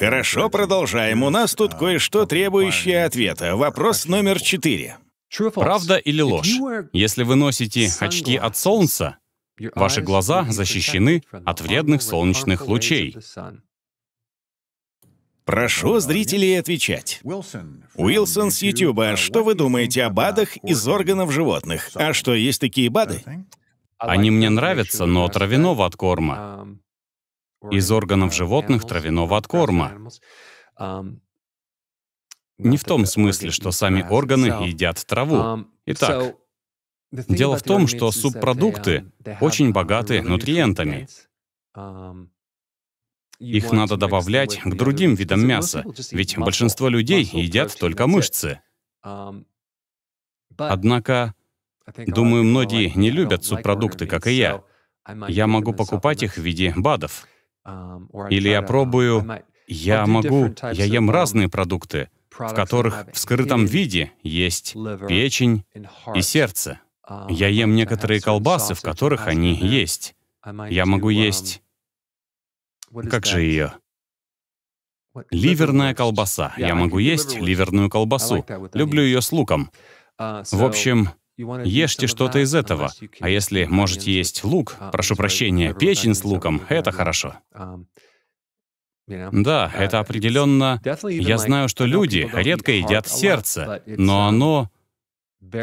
Хорошо, продолжаем. У нас тут кое-что требующее ответа. Вопрос номер четыре. Правда или ложь? Если вы носите очки от солнца, ваши глаза защищены от вредных солнечных лучей. Прошу зрителей отвечать. Уилсон с Ютуба, uh, что вы думаете о БАДах из органов животных? А что, есть такие БАДы? Они мне нравятся, но травяного от корма. Um, из органов uh, животных травяного uh, откорма. Um, не в том смысле, что сами органы едят траву. Um, Итак, дело в том, что субпродукты um, очень богаты нутриентами. Их надо добавлять к другим видам мяса, ведь большинство людей едят только мышцы. Однако, думаю, многие не любят субпродукты, как и я. Я могу покупать их в виде БАДов. Um, Или я пробую, я могу, я ем um, разные продукты, в которых в скрытом виде есть печень и сердце. Um, я ем некоторые колбасы, в которых они есть. Я могу есть... Как же ее? Ливерная колбаса. Я могу есть ливерную колбасу. Люблю ее с луком. Uh, в общем, Ешьте что-то из этого. А если можете есть лук, прошу прощения, печень с луком, это хорошо. Да, это определенно... Я знаю, что люди редко едят сердце, но оно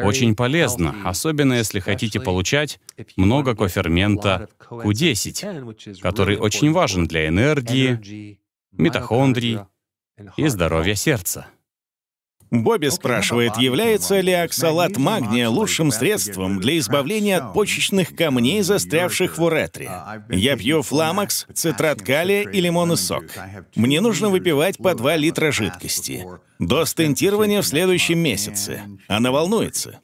очень полезно, особенно если хотите получать много кофермента Q10, который очень важен для энергии, митохондрий и здоровья сердца. Бобби спрашивает, является ли оксалат магния лучшим средством для избавления от почечных камней, застрявших в уретре. Uh, я пью фламакс, цитрат калия и лимонный сок. Мне нужно выпивать по 2 литра жидкости. До стентирования в следующем месяце. Она волнуется.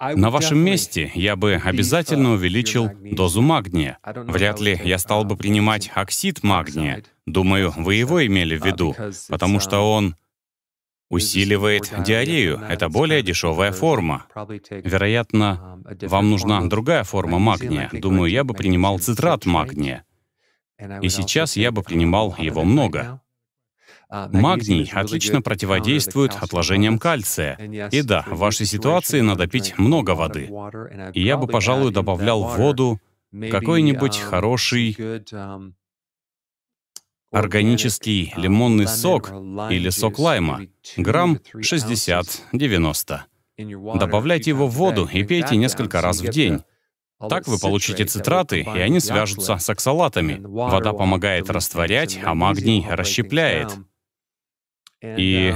На вашем месте я бы uh, обязательно увеличил дозу магния. Вряд ли я стал uh, бы принимать оксид магния. Думаю, вы его имели в виду, потому что он усиливает диарею. Это более дешевая форма. Вероятно, вам нужна другая форма магния. Думаю, я бы принимал цитрат магния. И сейчас я бы принимал его много. Магний отлично противодействует отложениям кальция. И да, в вашей ситуации надо пить много воды. И я бы, пожалуй, добавлял в воду какой-нибудь хороший органический лимонный сок или сок лайма, грамм 60-90. Добавляйте его в воду и пейте несколько раз в день. Так вы получите цитраты, и они свяжутся с оксалатами. Вода помогает растворять, а магний расщепляет. И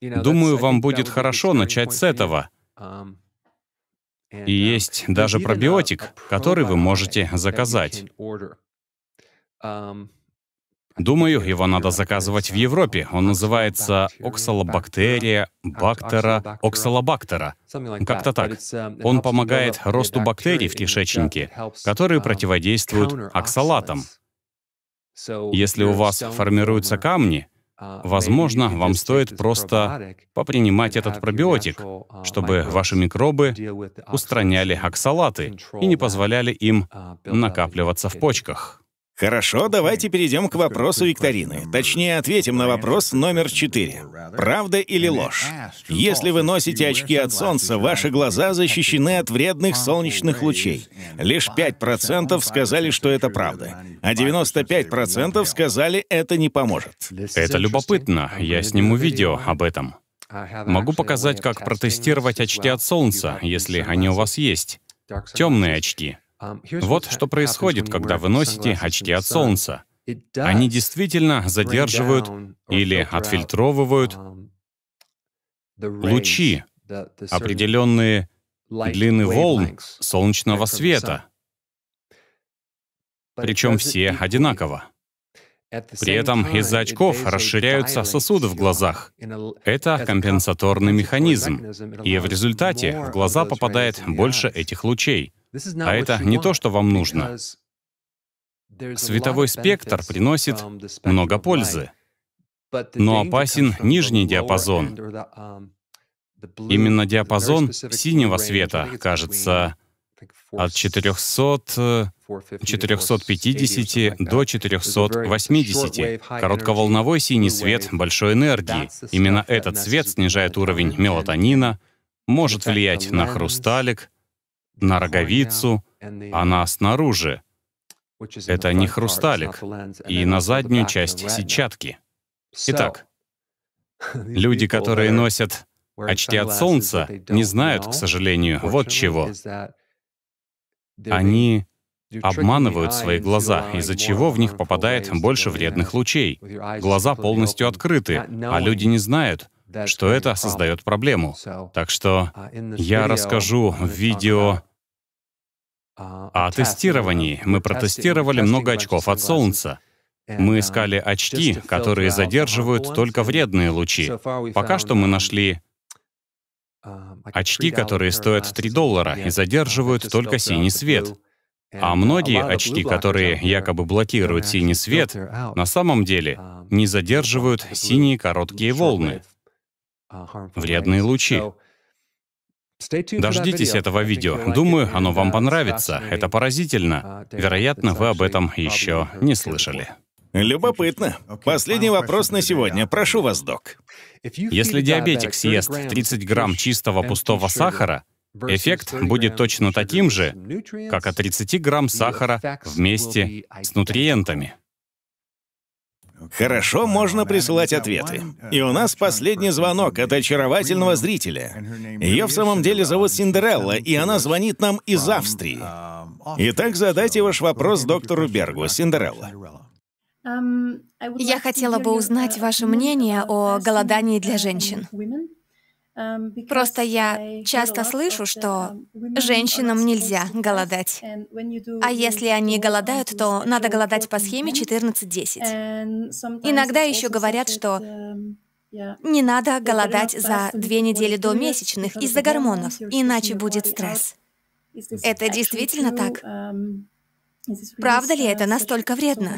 думаю, вам будет хорошо начать с этого. И есть даже пробиотик, который вы можете заказать. Думаю, э, его надо заказывать в Европе. Он называется оксалобактерия бактера оксалобактера. Как-то так. Э, Он помогает росту бактерий в кишечнике, которые um, противодействуют оксалатам. Если у вас формируются камни, uh, возможно, вам стоит просто попринимать этот пробиотик, uh, чтобы ваши микробы устраняли оксалаты и не позволяли им uh, накапливаться в почках. Хорошо, давайте перейдем к вопросу викторины. Точнее, ответим на вопрос номер четыре. Правда или ложь? Если вы носите очки от солнца, ваши глаза защищены от вредных солнечных лучей. Лишь 5% сказали, что это правда, а 95% сказали, это не поможет. Это любопытно. Я сниму видео об этом. Могу показать, как протестировать очки от солнца, если они у вас есть. Темные очки. Um, вот что происходит, когда вы носите очки от солнца. Они действительно задерживают или отфильтровывают um, лучи, определенные длины волн солнечного света, причем все одинаково. При этом из-за очков расширяются сосуды в глазах. Это компенсаторный механизм, и в результате в глаза попадает больше этих лучей — а это не то, что вам нужно. Световой спектр приносит много пользы, но опасен нижний диапазон. Um, Именно диапазон синего света, кажется, от 400, 450 э, до 480. Коротковолновой синий свет большой энергии. Именно этот свет снижает уровень мелатонина, может влиять на хрусталик, на роговицу, она а снаружи. Это не хрусталик, и на заднюю часть сетчатки. Итак, люди, которые носят очки от солнца, а не знают, к сожалению, вот чего. Они обманывают свои глаза, из-за чего в них попадает больше вредных лучей. Глаза полностью открыты, а люди не знают, что это создает проблему. Так что uh, я расскажу в видео о uh, тестировании. Uh, мы протестировали много очков от Солнца. Мы искали очки, которые задерживают только вредные лучи. Пока что мы um, нашли um, очки, которые стоят 3 доллара и задерживают только а синий свет. А многие очки, которые якобы блокируют синий свет, на самом деле um, не задерживают синие короткие волны. А, вредные лучи. Дождитесь этого видео. Думаю, оно вам понравится. Это поразительно. Uh, Вероятно, вы об этом еще не слышали. Любопытно. Последний вопрос на сегодня. Прошу вас, док. Если диабетик съест 30 грамм чистого пустого сахара, эффект будет точно таким же, как от 30 грамм сахара вместе с нутриентами. Хорошо можно присылать ответы. И у нас последний звонок от очаровательного зрителя. Ее в самом деле зовут Синдерелла, и она звонит нам из Австрии. Итак, задайте ваш вопрос доктору Бергу, Синдерелла. Я хотела бы узнать ваше мнение о голодании для женщин. Эм, Просто я часто слышу, что um, женщинам нельзя голодать. А если они голодают, то надо голодать по схеме 14-10. Иногда еще говорят, что um, не надо голодать за две недели до месячных из-за гормонов, иначе будет стресс. Это действительно так? Um, Правда ли это настолько вредно?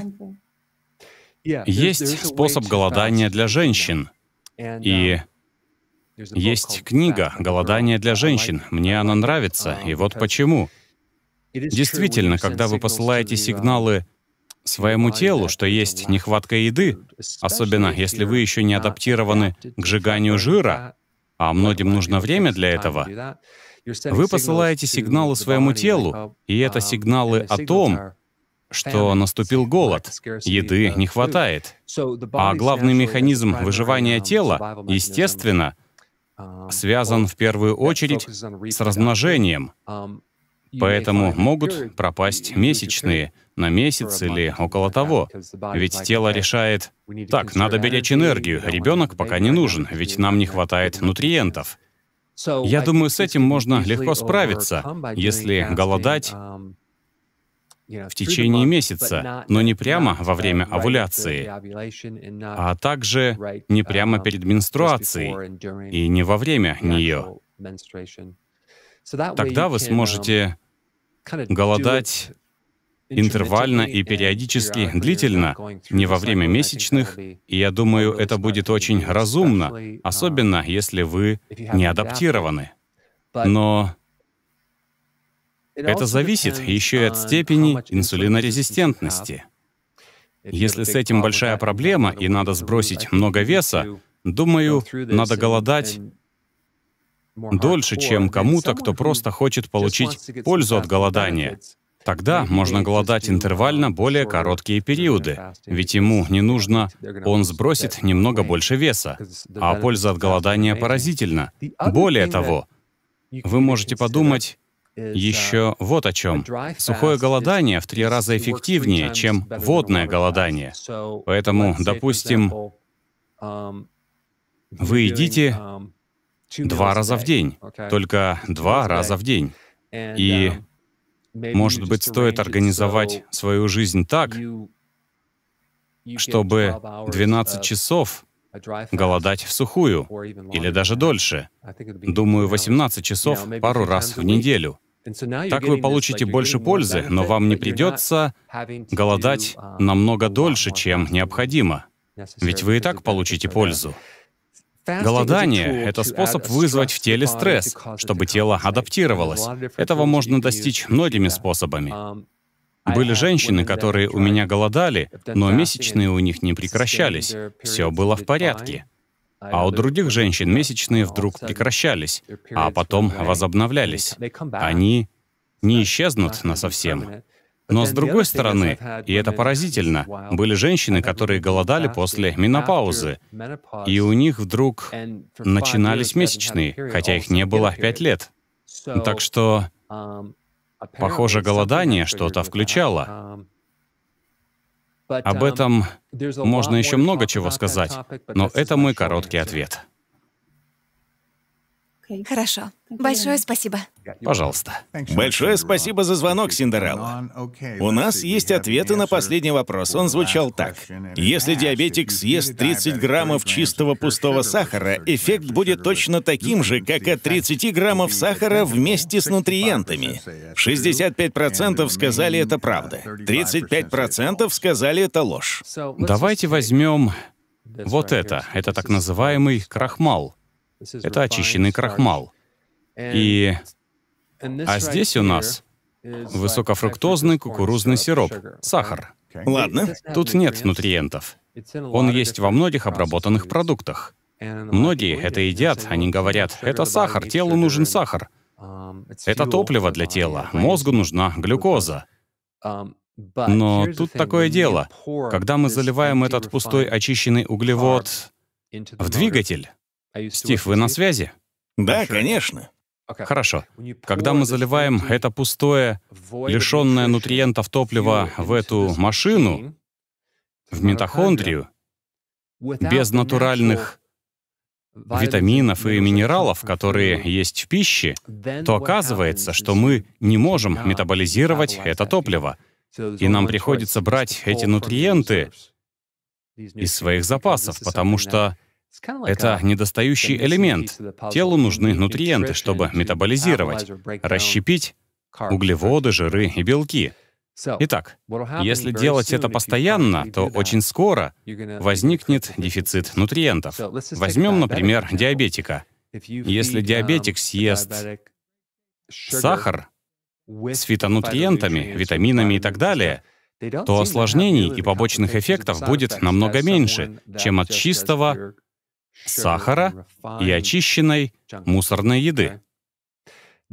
Есть способ голодания для женщин. И есть книга «Голодание для женщин». Мне она нравится, а, и вот почему. Действительно, когда вы посылаете um, сигналы своему телу, что есть нехватка еды, uh, особенно если вы еще не uh, адаптированы к сжиганию жира, uh, а многим нужно время для этого, вы посылаете сигналы своему телу, и это um, сигналы о том, что наступил голод, еды не хватает. А главный механизм выживания um, тела, естественно, — связан в первую очередь с размножением, поэтому могут пропасть месячные на месяц или около того. Ведь тело решает, так, надо беречь энергию, ребенок пока не нужен, ведь нам не хватает нутриентов. Я думаю, с этим можно легко справиться, если голодать в течение месяца, но не прямо во время овуляции, а также не прямо um, перед менструацией и не во время нее. Тогда вы um, сможете голодать интервально и периодически длительно, не во время месячных, и я думаю, это будет очень разумно, um, особенно если вы не адаптированы. Но это зависит еще и от степени инсулинорезистентности. Если с этим большая проблема и надо сбросить много веса, думаю, надо голодать дольше, чем кому-то, кто просто хочет получить пользу от голодания. Тогда можно голодать интервально более короткие периоды, ведь ему не нужно, он сбросит немного больше веса, а польза от голодания поразительна. Более того, вы можете подумать, еще вот о чем. Сухое голодание в три раза эффективнее, чем водное голодание. Поэтому, допустим, вы едите два раза в день, только два раза в день. И, может быть, стоит организовать свою жизнь так, чтобы 12 часов голодать в сухую или даже дольше. Думаю, 18 часов пару раз в неделю. Так вы получите больше пользы, но вам не придется голодать намного дольше, чем необходимо. Ведь вы и так получите пользу. Голодание — это способ вызвать в теле стресс, чтобы тело адаптировалось. Этого можно достичь многими способами. Были женщины, которые у меня голодали, но месячные у них не прекращались. Все было в порядке. А у других женщин месячные вдруг прекращались, а потом возобновлялись. Они не исчезнут на совсем. Но с другой стороны, и это поразительно, были женщины, которые голодали после менопаузы, и у них вдруг начинались месячные, хотя их не было пять лет. Так что, um, похоже, голодание что-то включало. Um, об um, этом можно еще много чего сказать, но это мой короткий ответ. Хорошо. Большое спасибо. Пожалуйста. Большое спасибо за звонок, Синдерелла. У нас есть ответы на последний вопрос. Он звучал так. Если диабетик съест 30 граммов чистого пустого сахара, эффект будет точно таким же, как от 30 граммов сахара вместе с нутриентами. 65% сказали это uh, правда. 35% сказали это ложь. Давайте возьмем вот это. Это так называемый крахмал. Это очищенный крахмал. И... А здесь у нас высокофруктозный кукурузный сироп, сахар. Ладно. Тут нет нутриентов. Он есть во многих обработанных продуктах. Многие это едят, они говорят, это сахар, телу нужен сахар. Это топливо для тела, мозгу нужна глюкоза. Но тут такое дело. Когда мы заливаем этот пустой очищенный углевод в двигатель, а Стив, вы на связи? Да, конечно. Хорошо. Когда мы заливаем это пустое, лишенное нутриентов топливо в эту машину, в митохондрию, без натуральных витаминов и минералов, которые есть в пище, то оказывается, что мы не можем метаболизировать это топливо, и нам приходится брать эти нутриенты из своих запасов, потому что это недостающий элемент. Телу нужны нутриенты, чтобы метаболизировать, расщепить углеводы, жиры и белки. Итак, если делать это постоянно, то очень скоро возникнет дефицит нутриентов. Возьмем, например, диабетика. Если диабетик um, съест сахар с фитонутриентами, витаминами и так далее, то осложнений и побочных эффектов будет намного меньше, чем от чистого сахара и очищенной мусорной еды.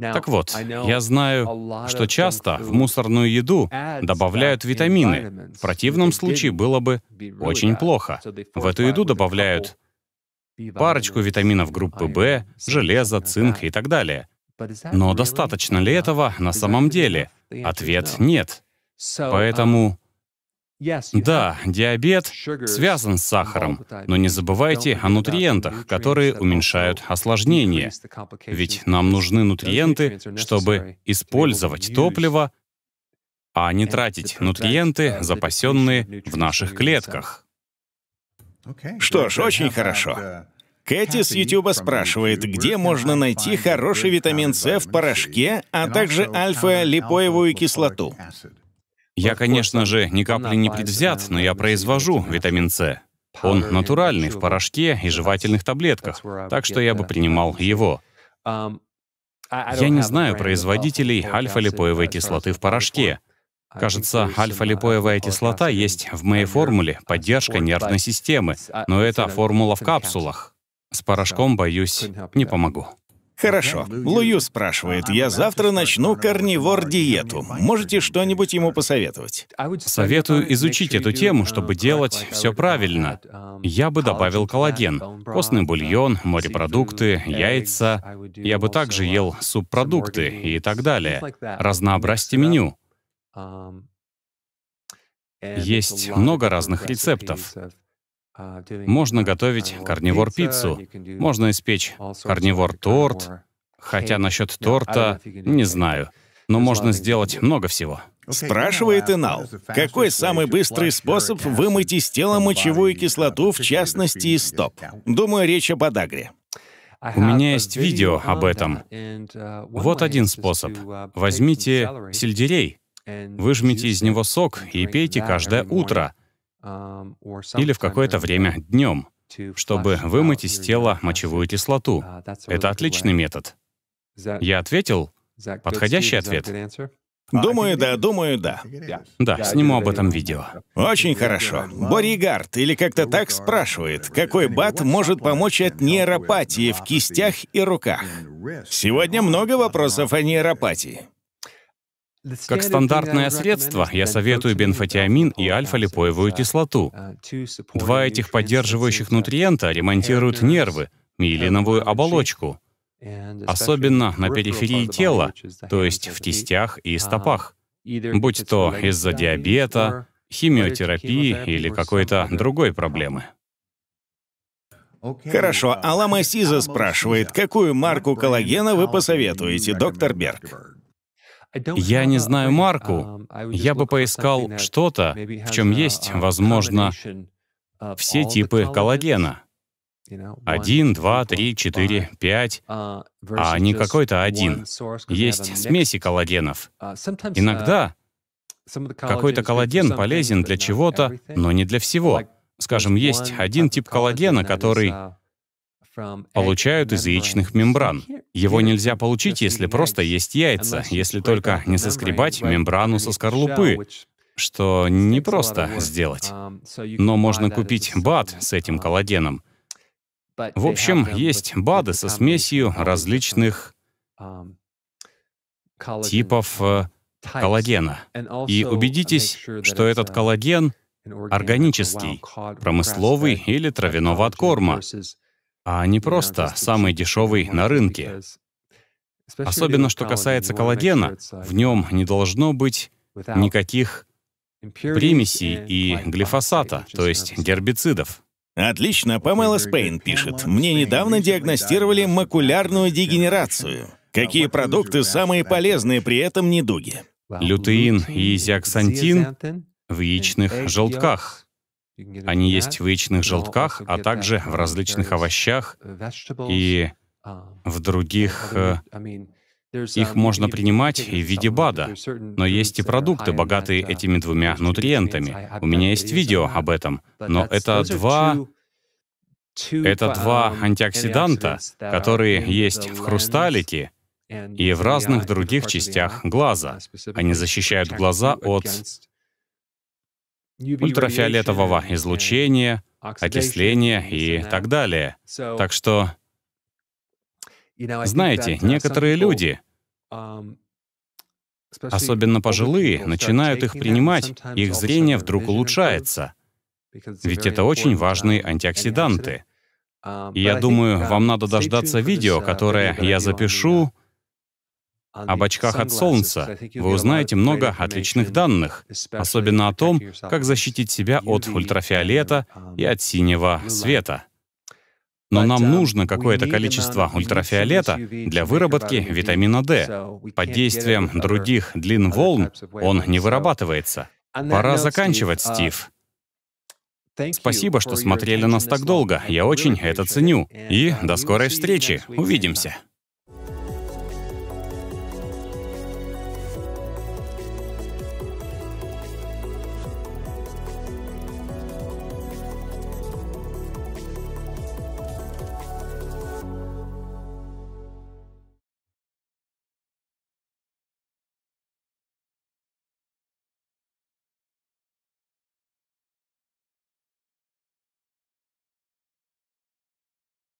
Так вот, я знаю, что часто в мусорную еду добавляют витамины. В противном случае было бы очень плохо. В эту еду добавляют парочку витаминов группы В, железа, цинка и так далее. Но достаточно ли этого на самом деле? Ответ — нет. Поэтому да, диабет связан с сахаром, но не забывайте о нутриентах, которые уменьшают осложнения. Ведь нам нужны нутриенты, чтобы использовать топливо, а не тратить нутриенты, uh, запасенные в наших клетках. Что ж, очень хорошо. Uh, Кэти с Ютуба спрашивает, где можно найти хороший витамин С в порошке, а также альфа-липоевую кислоту. Я, конечно же, ни капли не предвзят, но я произвожу витамин С. Он натуральный в порошке и жевательных таблетках, так что я бы принимал его. Um, я не знаю производителей альфа-липоевой кислоты в порошке. Кажется, uh, альфа-липоевая кислота есть в моей формуле «Поддержка нервной системы», uh, но это формула в капсулах. С порошком, боюсь, не помогу. Хорошо. Лую спрашивает, я завтра начну корнивор-диету. Можете что-нибудь ему посоветовать? Советую изучить эту тему, чтобы делать все правильно. Я бы добавил коллаген, костный бульон, морепродукты, яйца. Я бы также ел субпродукты и так далее. Разнообразьте меню. Есть много разных рецептов. Uh, можно uh, готовить uh, карнивор-пиццу, можно испечь карнивор-торт, хотя насчет торта не знаю, но можно сделать много всего. Спрашивает Инал, какой самый быстрый способ вымыть из тела мочевую кислоту, в частности, из стоп? Думаю, речь об подагре. У меня есть видео об этом. Вот один способ. Возьмите сельдерей, выжмите из него сок и пейте каждое утро — или в какое-то время uh, днем, чтобы вымыть из тела мочевую кислоту. Uh, Это отличный метод. Я ответил? Подходящий ответ? А, думаю, да, думаю, да. Да, сниму об этом видео. Очень хорошо. Боригард, или как-то так, спрашивает, какой бат может помочь от нейропатии в кистях и руках? Сегодня много вопросов о нейропатии. Как стандартное средство я советую бенфотиамин и альфа-липоевую кислоту. Э, Два этих поддерживающих э, нутриента ремонтируют нервы, миелиновую оболочку, особенно на периферии тела, то есть в кистях и uh, стопах, будь то из-за диабета, химиотерапии или какой-то другой проблемы. Хорошо, uh, Алама Сиза спрашивает, какую марку коллагена вы посоветуете, доктор Берг? Я не знаю марку. Um, Я бы поискал что-то, в чем есть, um, возможно, все типы коллагена. Один, два, три, четыре, пять, uh, а не какой-то один. Есть смеси коллагенов. Uh, Иногда uh, какой-то коллаген полезен для чего-то, но не для всего. Скажем, есть один тип коллагена, который получают из яичных мембран. Его нельзя получить, если просто есть яйца, если только не соскребать мембрану со скорлупы, что непросто сделать. Um, Но можно купить БАД с этим um, коллагеном. В общем, есть БАДы со смесью различных um, типов э, коллагена. И uh, убедитесь, что этот uh, коллаген органический, промысловый или травяного откорма, а не просто самый дешевый на рынке. Особенно что касается коллагена, uh, в нем не должно быть никаких примесей и глифосата, то есть гербицидов. Отлично, Памела Спейн пишет. Мне недавно диагностировали макулярную дегенерацию. Какие продукты самые полезные при этом недуге? Лютеин и зиаксантин в яичных желтках. Они есть в яичных желтках, а также в различных овощах и в других... Их можно принимать и в виде БАДа, но есть и продукты, богатые uh, этими двумя нутриентами. У меня есть видео об этом, но это два это um, два антиоксиданта, которые есть в хрусталике и в разных других частях глаза. Uh, Они защищают глаза от ультрафиолетового излучения, э, окисления и так далее. Так что, знаете, uh, некоторые люди, um, особенно пожилые, начинают их принимать, их зрение вдруг улучшается. Ведь это очень uh, важные антиоксиданты. Um, и я думаю, uh, вам надо дождаться видео, которое я запишу, об очках от солнца вы узнаете много отличных данных, особенно о том, как защитить себя от ультрафиолета um, и от синего света. Но нам um, нужно какое-то количество ультрафиолета для выработки витамина D. Под действием других длин волн он не вырабатывается. Пора заканчивать, uh, Стив. Спасибо, что смотрели нас так долго. Я очень это ценю. И uh, до скорой встречи. Увидимся.